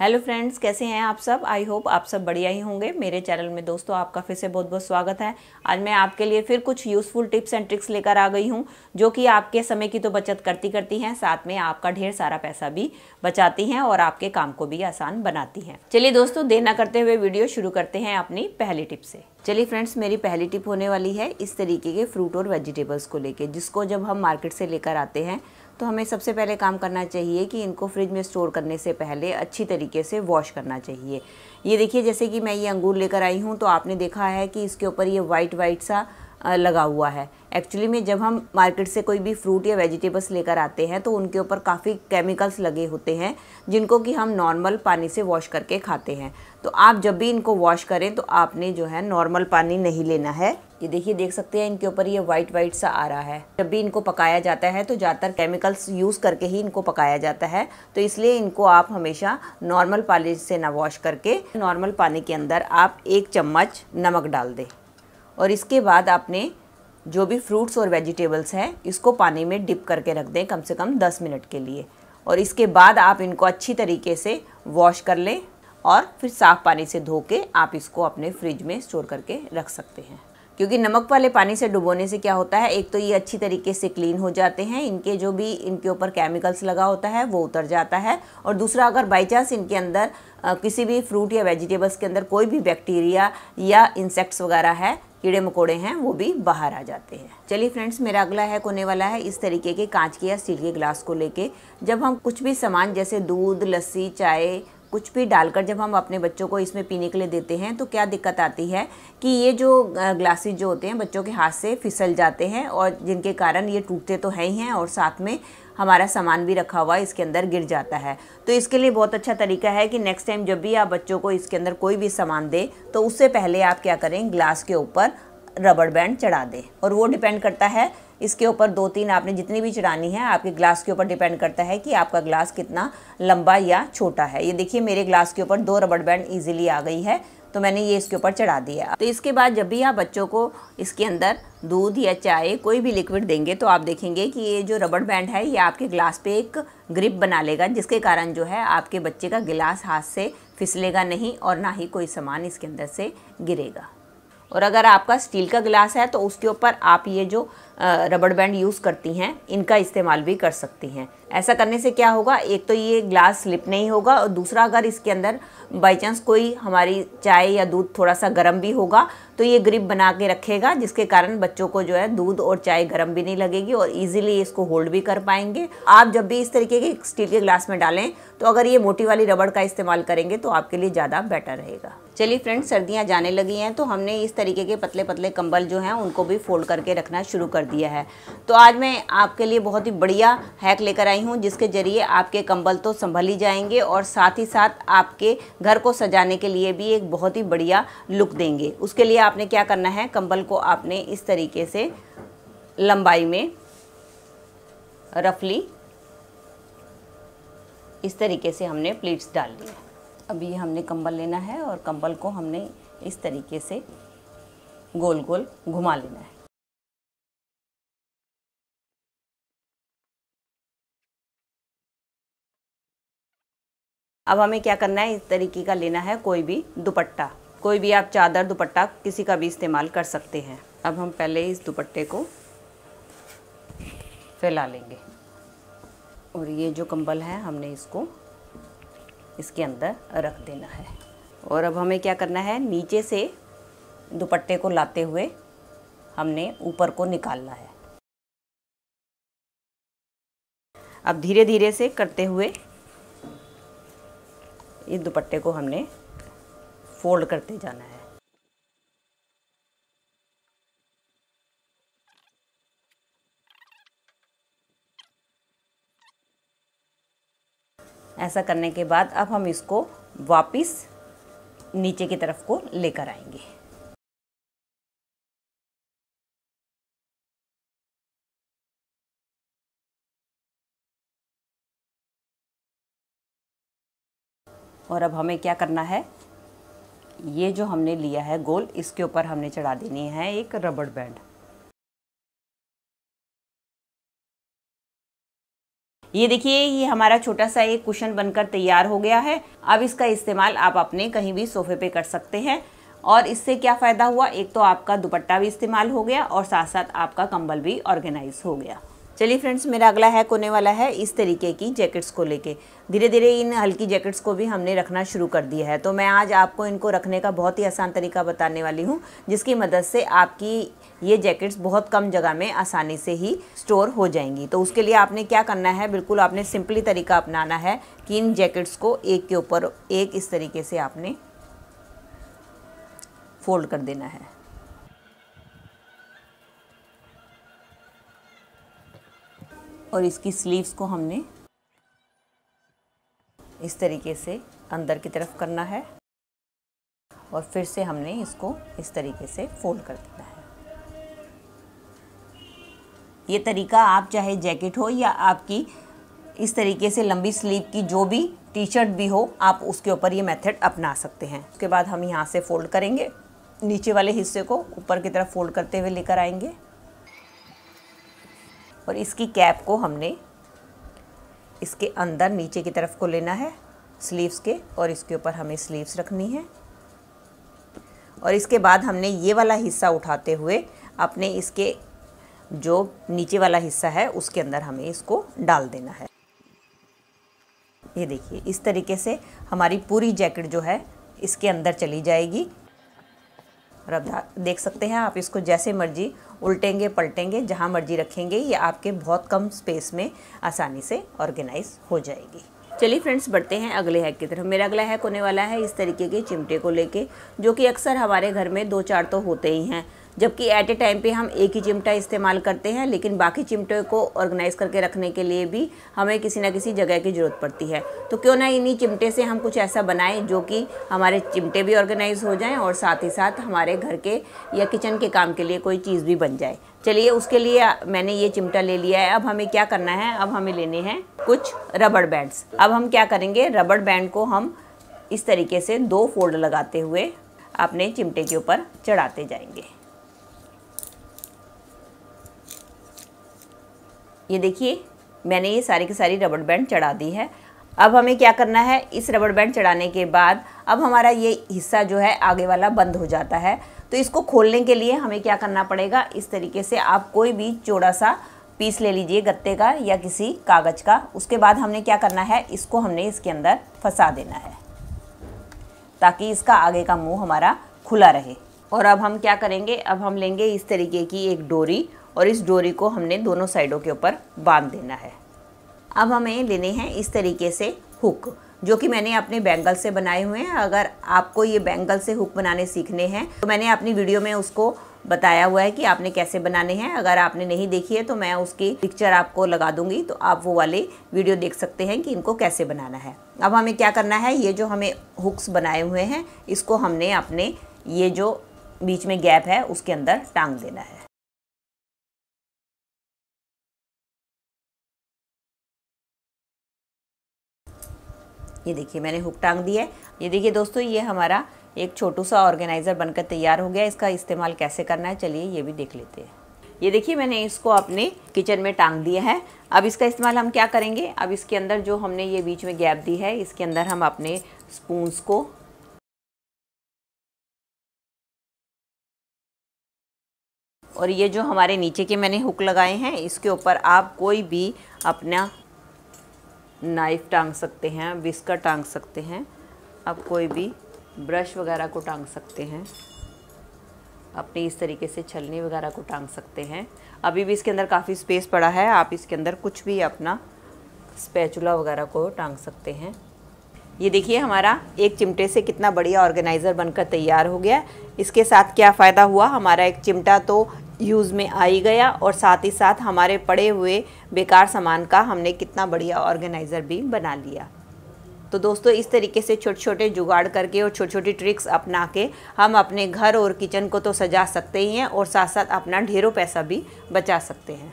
hello friends कैसे हैं आप सब आई होप आप सब बढ़िया ही होंगे मेरे चैनल में दोस्तों आपका फिर से बहुत बहुत स्वागत है आज मैं आपके लिए फिर कुछ यूज़फुल टिप्स एंड ट्रिक्स लेकर आ गई हूं जो कि आपके समय की तो बचत करती करती हैं साथ में आपका ढेर सारा पैसा भी बचाती हैं और आपके काम को भी आसान बनाती हैं चलिए दोस्तों देर न करते हुए वीडियो शुरू करते हैं अपनी पहली टिप से चलिए फ्रेंड्स मेरी पहली टिप होने वाली है इस तरीके के फ्रूट और वेजिटेबल्स को लेकर जिसको जब हम मार्केट से लेकर आते हैं तो हमें सबसे पहले काम करना चाहिए कि इनको फ्रिज में स्टोर करने से पहले अच्छी तरीके से वॉश करना चाहिए ये देखिए जैसे कि मैं ये अंगूर लेकर आई हूँ तो आपने देखा है कि इसके ऊपर ये वाइट वाइट सा लगा हुआ है एक्चुअली में जब हम मार्केट से कोई भी फ्रूट या वेजिटेबल्स लेकर आते हैं तो उनके ऊपर काफ़ी केमिकल्स लगे होते हैं जिनको कि हम नॉर्मल पानी से वॉश करके खाते हैं तो आप जब भी इनको वॉश करें तो आपने जो है नॉर्मल पानी नहीं लेना है ये देखिए देख सकते हैं इनके ऊपर ये वाइट वाइट सा आ रहा है जब भी इनको पकाया जाता है तो ज़्यादातर केमिकल्स यूज़ करके ही इनको पकाया जाता है तो इसलिए इनको आप हमेशा नॉर्मल पानी से ना वॉश करके नॉर्मल पानी के अंदर आप एक चम्मच नमक डाल दें और इसके बाद आपने जो भी फ्रूट्स और वेजिटेबल्स हैं इसको पानी में डिप करके रख दें कम से कम दस मिनट के लिए और इसके बाद आप इनको अच्छी तरीके से वॉश कर लें और फिर साफ़ पानी से धो के आप इसको अपने फ्रिज में स्टोर करके रख सकते हैं क्योंकि नमक वाले पानी से डुबोने से क्या होता है एक तो ये अच्छी तरीके से क्लीन हो जाते हैं इनके जो भी इनके ऊपर केमिकल्स लगा होता है वो उतर जाता है और दूसरा अगर बाई चांस इनके अंदर आ, किसी भी फ्रूट या वेजिटेबल्स के अंदर कोई भी बैक्टीरिया या इंसेक्ट्स वगैरह है कीड़े मकोड़े हैं वो भी बाहर आ जाते हैं चलिए फ्रेंड्स मेरा अगला हैक होने वाला है इस तरीके के कांच के या स्टील के ग्लास को लेके जब हम कुछ भी सामान जैसे दूध लस्सी चाय कुछ भी डालकर जब हम अपने बच्चों को इसमें पीने के लिए देते हैं तो क्या दिक्कत आती है कि ये जो ग्लासेज जो होते हैं बच्चों के हाथ से फिसल जाते हैं और जिनके कारण ये टूटते तो है ही हैं और साथ में हमारा सामान भी रखा हुआ इसके अंदर गिर जाता है तो इसके लिए बहुत अच्छा तरीका है कि नेक्स्ट टाइम जब भी आप बच्चों को इसके अंदर कोई भी सामान दें तो उससे पहले आप क्या करें ग्लास के ऊपर रबड़ बैंड चढ़ा दें और वो डिपेंड करता है इसके ऊपर दो तीन आपने जितनी भी चढ़ानी है आपके ग्लास के ऊपर डिपेंड करता है कि आपका ग्लास कितना लंबा या छोटा है ये देखिए मेरे ग्लास के ऊपर दो रबड़ बैंड ईजिली आ गई है तो मैंने ये इसके ऊपर चढ़ा दिया तो इसके बाद जब भी आप बच्चों को इसके अंदर दूध या चाय कोई भी लिक्विड देंगे तो आप देखेंगे कि ये जो रबड़ बैंड है ये आपके ग्लास पे एक ग्रिप बना लेगा जिसके कारण जो है आपके बच्चे का गिलास हाथ से फिसलेगा नहीं और ना ही कोई सामान इसके अंदर से गिरेगा और अगर आपका स्टील का गिलास है तो उसके ऊपर आप ये जो रबड़ बैंड यूज़ करती हैं इनका इस्तेमाल भी कर सकती हैं ऐसा करने से क्या होगा एक तो ये ग्लास स्लिप नहीं होगा और दूसरा अगर इसके अंदर बाई चांस कोई हमारी चाय या दूध थोड़ा सा गर्म भी होगा तो ये ग्रिप बना के रखेगा जिसके कारण बच्चों को जो है दूध और चाय गर्म भी नहीं लगेगी और ईजिली इसको होल्ड भी कर पाएंगे आप जब भी इस तरीके के स्टील के ग्लास में डालें तो अगर ये मोटी वाली रबड़ का इस्तेमाल करेंगे तो आपके लिए ज़्यादा बेटर रहेगा चलिए फ्रेंड्स सर्दियाँ जाने लगी हैं तो हमने इस तरीके के पतले पतले कंबल जो हैं उनको भी फोल्ड करके रखना शुरू कर कर दिया है तो आज मैं आपके लिए बहुत ही बढ़िया हैक लेकर आई हूँ जिसके ज़रिए आपके कंबल तो संभल ही जाएंगे और साथ ही साथ आपके घर को सजाने के लिए भी एक बहुत ही बढ़िया लुक देंगे उसके लिए आपने क्या करना है कंबल को आपने इस तरीके से लंबाई में रफली इस तरीके से हमने प्लीट्स डाल ली अब ये हमने कंबल लेना है और कंबल को हमने इस तरीके से गोल गोल घुमा लेना है अब हमें क्या करना है इस तरीके का लेना है कोई भी दुपट्टा कोई भी आप चादर दुपट्टा किसी का भी इस्तेमाल कर सकते हैं अब हम पहले इस दुपट्टे को फैला लेंगे और ये जो कंबल है हमने इसको इसके अंदर रख देना है और अब हमें क्या करना है नीचे से दुपट्टे को लाते हुए हमने ऊपर को निकालना है अब धीरे धीरे से करते हुए इस दुपट्टे को हमने फोल्ड करते जाना है ऐसा करने के बाद अब हम इसको वापस नीचे की तरफ को लेकर आएंगे और अब हमें क्या करना है ये जो हमने लिया है गोल इसके ऊपर हमने चढ़ा देनी है एक रबड़ बैंड ये देखिए ये हमारा छोटा सा एक कुशन बनकर तैयार हो गया है अब इसका इस्तेमाल आप अपने कहीं भी सोफे पे कर सकते हैं और इससे क्या फ़ायदा हुआ एक तो आपका दुपट्टा भी इस्तेमाल हो गया और साथ साथ आपका कंबल भी ऑर्गेनाइज हो गया चलिए फ्रेंड्स मेरा अगला हैक होने वाला है इस तरीके की जैकेट्स को लेके धीरे धीरे इन हल्की जैकेट्स को भी हमने रखना शुरू कर दिया है तो मैं आज आपको इनको रखने का बहुत ही आसान तरीका बताने वाली हूँ जिसकी मदद से आपकी ये जैकेट्स बहुत कम जगह में आसानी से ही स्टोर हो जाएंगी तो उसके लिए आपने क्या करना है बिल्कुल आपने सिंपली तरीका अपनाना है कि इन जैकेट्स को एक के ऊपर एक इस तरीके से आपने फोल्ड कर देना है और इसकी स्लीव्स को हमने इस तरीके से अंदर की तरफ करना है और फिर से हमने इसको इस तरीके से फोल्ड कर देना है ये तरीका आप चाहे जैकेट हो या आपकी इस तरीके से लंबी स्लीव की जो भी टी शर्ट भी हो आप उसके ऊपर ये मेथड अपना सकते हैं उसके बाद हम यहाँ से फोल्ड करेंगे नीचे वाले हिस्से को ऊपर की तरफ फोल्ड करते हुए लेकर आएंगे और इसकी कैप को हमने इसके अंदर नीचे की तरफ को लेना है स्लीव्स के और इसके ऊपर हमें स्लीव्स रखनी है और इसके बाद हमने ये वाला हिस्सा उठाते हुए अपने इसके जो नीचे वाला हिस्सा है उसके अंदर हमें इसको डाल देना है ये देखिए इस तरीके से हमारी पूरी जैकेट जो है इसके अंदर चली जाएगी रबधा देख सकते हैं आप इसको जैसे मर्जी उल्टेंगे पलटेंगे जहाँ मर्जी रखेंगे ये आपके बहुत कम स्पेस में आसानी से ऑर्गेनाइज हो जाएगी चलिए फ्रेंड्स बढ़ते हैं अगले हैक की तरफ मेरा अगला हैक होने वाला है इस तरीके के चिमटे को लेके जो कि अक्सर हमारे घर में दो चार तो होते ही हैं जबकि एट ए टाइम पे हम एक ही चिमटा इस्तेमाल करते हैं लेकिन बाकी चिमटे को ऑर्गेनाइज़ करके रखने के लिए भी हमें किसी ना किसी जगह की ज़रूरत पड़ती है तो क्यों ना इन्हीं चिमटे से हम कुछ ऐसा बनाएं जो कि हमारे चिमटे भी ऑर्गेनाइज़ हो जाएँ और साथ ही साथ हमारे घर के या किचन के काम के लिए कोई चीज़ भी बन जाए चलिए उसके लिए मैंने ये चिमटा ले लिया है अब हमें क्या करना है अब हमें लेने हैं कुछ रबड़ बैंड्स अब हम क्या करेंगे रबड़ बैंड को हम इस तरीके से दो फोल्ड लगाते हुए अपने चिमटे के ऊपर चढ़ाते जाएंगे ये देखिए मैंने ये सारी की सारी रबड़ बैंड चढ़ा दी है अब हमें क्या करना है इस रबड़ बैंड चढ़ाने के बाद अब हमारा ये हिस्सा जो है आगे वाला बंद हो जाता है तो इसको खोलने के लिए हमें क्या करना पड़ेगा इस तरीके से आप कोई भी चौड़ा सा पीस ले लीजिए गत्ते का या किसी कागज़ का उसके बाद हमने क्या करना है इसको हमने इसके अंदर फंसा देना है ताकि इसका आगे का मुंह हमारा खुला रहे और अब हम क्या करेंगे अब हम लेंगे इस तरीके की एक डोरी और इस डोरी को हमने दोनों साइडों के ऊपर बांध देना है अब हमें लेने हैं इस तरीके से हुक जो कि मैंने अपने बैंगल से बनाए हुए हैं अगर आपको ये बैंगल से हुक बनाने सीखने हैं तो मैंने अपनी वीडियो में उसको बताया हुआ है कि आपने कैसे बनाने हैं अगर आपने नहीं देखी है तो मैं उसकी पिक्चर आपको लगा दूंगी तो आप वो वाले वीडियो देख सकते हैं कि इनको कैसे बनाना है अब हमें क्या करना है ये जो हमें हुक्स बनाए हुए हैं इसको हमने अपने ये जो बीच में गैप है उसके अंदर टांग देना है ये देखिए मैंने हुक टांग दी है ये देखिए दोस्तों ये हमारा एक छोटू सा ऑर्गेनाइज़र बनकर तैयार हो गया इसका इस्तेमाल कैसे करना है चलिए ये भी देख लेते हैं ये देखिए मैंने इसको अपने किचन में टांग दिया है अब इसका इस्तेमाल हम क्या करेंगे अब इसके अंदर जो हमने ये बीच में गैप दी है इसके अंदर हम अपने स्पूंस को और ये जो हमारे नीचे के मैंने हुक लगाए हैं इसके ऊपर आप कोई भी अपना नाइफ टांग सकते हैं विस्का टांग सकते हैं आप कोई भी ब्रश वगैरह को टांग सकते हैं अपने इस तरीके से छलनी वगैरह को टांग सकते हैं अभी भी इसके अंदर काफ़ी स्पेस पड़ा है आप इसके अंदर कुछ भी अपना स्पैचुला वगैरह को टांग सकते हैं ये देखिए हमारा एक चिमटे से कितना बढ़िया ऑर्गेनाइज़र बनकर तैयार हो गया इसके साथ क्या फ़ायदा हुआ हमारा एक चिमटा तो यूज़ में आ ही गया और साथ ही साथ हमारे पड़े हुए बेकार सामान का हमने कितना बढ़िया ऑर्गेनाइज़र भी बना लिया तो दोस्तों इस तरीके से छोटे छोटे जुगाड़ करके और छोटी छोटी ट्रिक्स अपना के हम अपने घर और किचन को तो सजा सकते ही हैं और साथ साथ अपना ढेरों पैसा भी बचा सकते हैं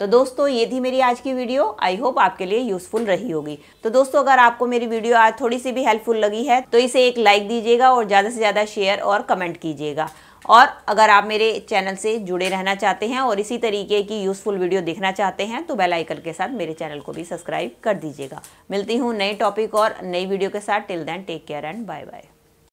तो दोस्तों ये थी मेरी आज की वीडियो आई होप आपके लिए यूजफुल रही होगी तो दोस्तों अगर आपको मेरी वीडियो आज थोड़ी सी भी हेल्पफुल लगी है तो इसे एक लाइक दीजिएगा और ज़्यादा से ज़्यादा शेयर और कमेंट कीजिएगा और अगर आप मेरे चैनल से जुड़े रहना चाहते हैं और इसी तरीके की यूज़फुल वीडियो देखना चाहते हैं तो बेल आइकन के साथ मेरे चैनल को भी सब्सक्राइब कर दीजिएगा मिलती हूँ नए टॉपिक और नई वीडियो के साथ till then take care and bye bye